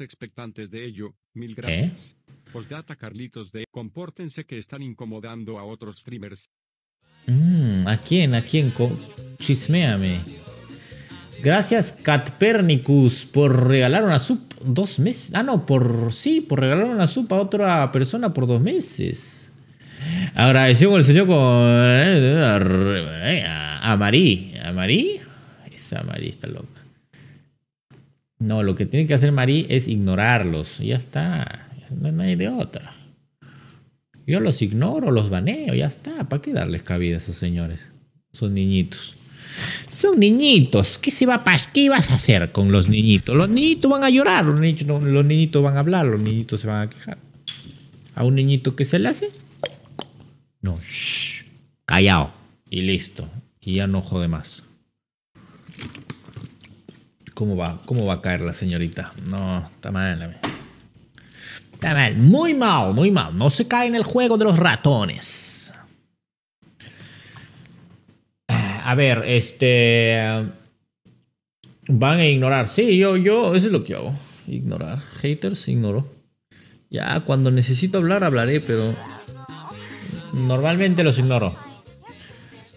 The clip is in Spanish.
expectantes de ello. Mil gracias. por Carlitos de compórtense que están incomodando a otros streamers. Mm, ¿A quién? ¿A quién? Chisméame. Gracias Catpernicus por regalar una sub dos meses. Ah, no, por sí, por regalar una sub a otra persona por dos meses. agradecemos el señor con... Eh, a Marí. ¿A Marí? Esa Marí está loca. No, lo que tiene que hacer Marí es ignorarlos. Ya está. No, hay de otra. Yo los ignoro, los baneo, ya está. ¿Para qué darles cabida a esos señores? Son niñitos. Son niñitos. ¿Qué, se va a, ¿Qué vas a hacer con los niñitos? Los niñitos van a llorar, los niñitos, van a hablar, los niñitos se van a quejar. A un niñito que se le hace, no, shh, callado. Y listo. Y ya no jode más. ¿Cómo va? ¿Cómo va a caer la señorita? No, está mal. Está mal. Muy mal, muy mal. No se cae en el juego de los ratones. Ah, a ver, este... Um, van a ignorar. Sí, yo, yo, eso es lo que hago. Ignorar. Haters, ignoro. Ya, cuando necesito hablar, hablaré, pero... Normalmente los ignoro.